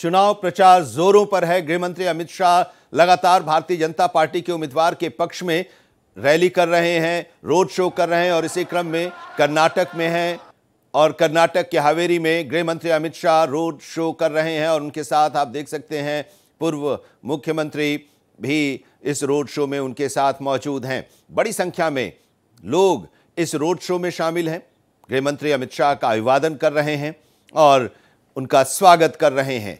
चुनाव प्रचार जोरों पर है गृहमंत्री अमित शाह लगातार भारतीय जनता पार्टी के उम्मीदवार के पक्ष में रैली कर रहे हैं रोड शो कर रहे हैं और इसी क्रम में कर्नाटक में हैं और कर्नाटक के हावेरी में गृहमंत्री अमित शाह रोड शो कर रहे हैं और उनके साथ आप देख सकते हैं पूर्व मुख्यमंत्री भी इस रोड शो में उनके साथ मौजूद हैं बड़ी संख्या में लोग इस रोड शो में शामिल हैं गृहमंत्री अमित शाह का अभिवादन कर रहे हैं और उनका स्वागत कर रहे हैं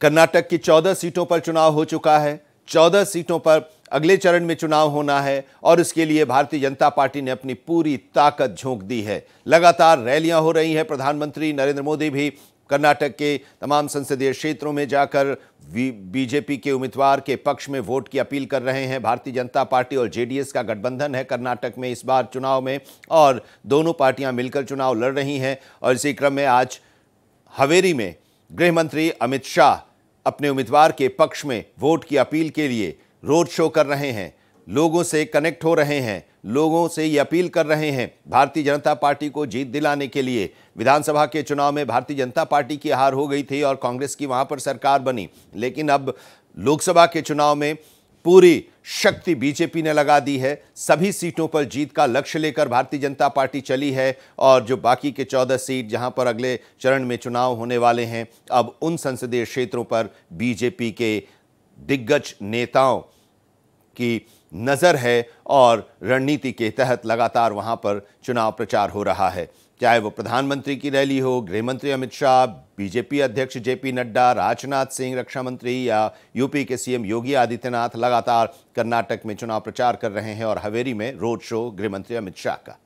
कर्नाटक की चौदह सीटों पर चुनाव हो चुका है चौदह सीटों पर अगले चरण में चुनाव होना है और इसके लिए भारतीय जनता पार्टी ने अपनी पूरी ताकत झोंक दी है लगातार रैलियां हो रही हैं प्रधानमंत्री नरेंद्र मोदी भी कर्नाटक के तमाम संसदीय क्षेत्रों में जाकर बीजेपी के उम्मीदवार के पक्ष में वोट की अपील कर रहे हैं भारतीय जनता पार्टी और जेडीएस का गठबंधन है कर्नाटक में इस बार चुनाव में और दोनों पार्टियां मिलकर चुनाव लड़ रही हैं और इसी क्रम में आज हवेरी में गृह मंत्री अमित शाह अपने उम्मीदवार के पक्ष में वोट की अपील के लिए रोड शो कर रहे हैं लोगों से कनेक्ट हो रहे हैं लोगों से ये अपील कर रहे हैं भारतीय जनता पार्टी को जीत दिलाने के लिए विधानसभा के चुनाव में भारतीय जनता पार्टी की हार हो गई थी और कांग्रेस की वहाँ पर सरकार बनी लेकिन अब लोकसभा के चुनाव में पूरी शक्ति बीजेपी ने लगा दी है सभी सीटों पर जीत का लक्ष्य लेकर भारतीय जनता पार्टी चली है और जो बाकी के चौदह सीट जहां पर अगले चरण में चुनाव होने वाले हैं अब उन संसदीय क्षेत्रों पर बीजेपी के दिग्गज नेताओं की नज़र है और रणनीति के तहत लगातार वहाँ पर चुनाव प्रचार हो रहा है चाहे वो प्रधानमंत्री की रैली हो गृह मंत्री अमित शाह बीजेपी अध्यक्ष जे पी नड्डा राजनाथ सिंह रक्षा मंत्री या यूपी के सीएम योगी आदित्यनाथ लगातार कर्नाटक में चुनाव प्रचार कर रहे हैं और हवेरी में रोड शो गृह मंत्री अमित शाह का